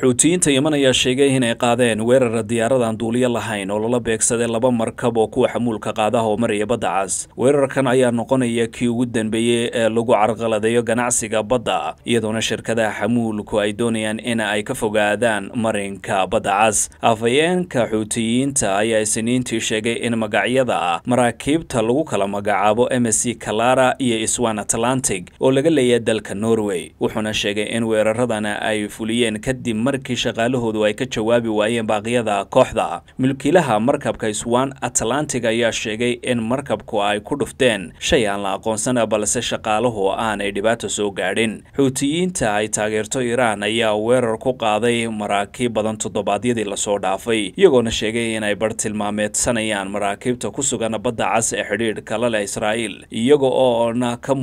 xuutiyiinta yeman ayaa sheegay inay qaadeen weerara diyaaradan duuliyo lahayn oo lala beegsaday laba markab oo kuwa xamuulka qaadaha oo maraya badda cas weerarkan ayaa noqonaya kii ugu dambeeyey ee lagu carqaladeeyo ganacsiga badda iyadoona shirkadaha xamuulku ay doonayaan in ay ka fogaadaan marinka badda cas afayeenka xuutiyiinta ayaa isniintii sheegay in magacyada maraakiibta lagu kala magacaabo m c kalara iyo iswan atlantic oo laga leeyahay dalka norway wuxuuna sheegay in weeraradana ay fuliyeen kadib markii shaqaalahoodu ay ka jawaabi waayeen baaqyada kooxda mulkiilaha markabka iswan atlantic ayaa sheegay in markabku ay ku dhufteen shay aan la aqoonsan balse shaqaaluhu aanay dhibaato soo gaadhin xuutiyiinta ay taageerto iiraan ayaa weerar ku qaaday maraakiib badan toddobaadyadii lasoo dhaafay iyagoona sheegay inay bartilmaameedsanayaan maraakiibta ku sugan badda cas ee xidhiidh kala leh israa'iil iyaga oona ka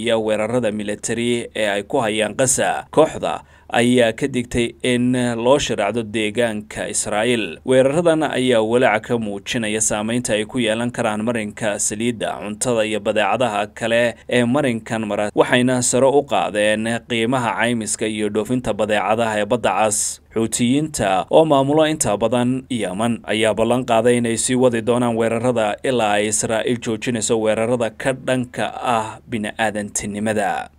iyo weerarada militari ee ay ku hayaan qasa kooxda ayaa ka digtay in loo shareecdo deegaanka israa'iil weeraradan ayaa walaaca ka muujinaya saameynta ay ku yeelan karaan marinka saliidda cuntada iyo badeecadaha kale ee marinkan mara waxayna sare u qaadeen qiimaha caymiska iyo dhoofinta badeecadaha ee badda cas xuutiyiinta oo maamulo inta badan yeman ayaa ballan qaaday inay sii wadi doonaan weerarada ilaa ay israa'iil joojinayso weerarada ka dhanka ah bini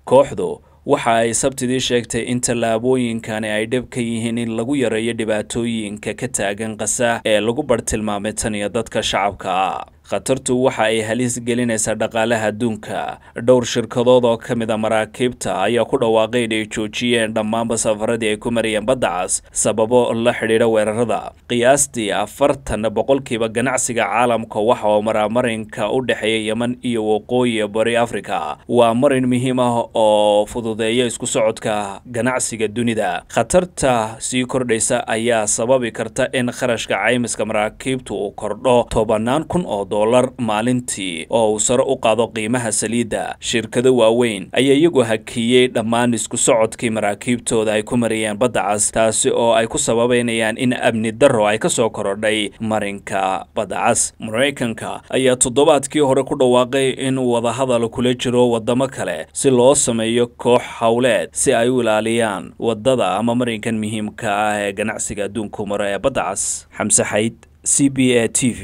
kooxdu waxa ay sabtidii sheegtay in tallaabooyinkani ay dhab ka yihiin in lagu yareeyo dhibaatooyinka ka taagan qasa ee lagu bartilmaamay tan iyo dadka shacabka ah khatartu waxa ay halis gelinaysaa dhaqaalaha adduunka dhowr shirkadood oo ka mid a ah maraakiibta ayaa ku dhawaaqay inay joojiyeen dhammaanba safaradii ay ku marayeen baddacas sababo la xidhiidha weerarada qiyaastii afartan boqolkiiba ganacsiga caalamka waxa oo maraamarinka u dhexeeya yeman iyo waqooyi bari afrika waa marin muhiim ah oo fududeeya isku socodka ganacsiga dunida khatarta sii kordhaysa ayaa sababi karta in kharashka caymiska maraakiibtu uu kordho tobanaan kun oo dollar maalintii oo uu sare u qaado qiimaha saliidda shirkado waaweyn ayaa iyagu hakiyey dhammaan isku socodkii maraakiibtooda ay ku mariyeen badda cas taasi oo ay ku sababaynayaan in amni darro ay ka soo korodhay marinka badda cas maraykanka ayaa toddobaadkii hore ku dhawaaqay in wadahadal kula jiro waddamo kale si loo sameeyo koox howleed si ay u ilaaliyaan waddada ama marinkan muhiimka ah ee ganacsiga adduunku maro ee badda cas xamse xayd c b a t v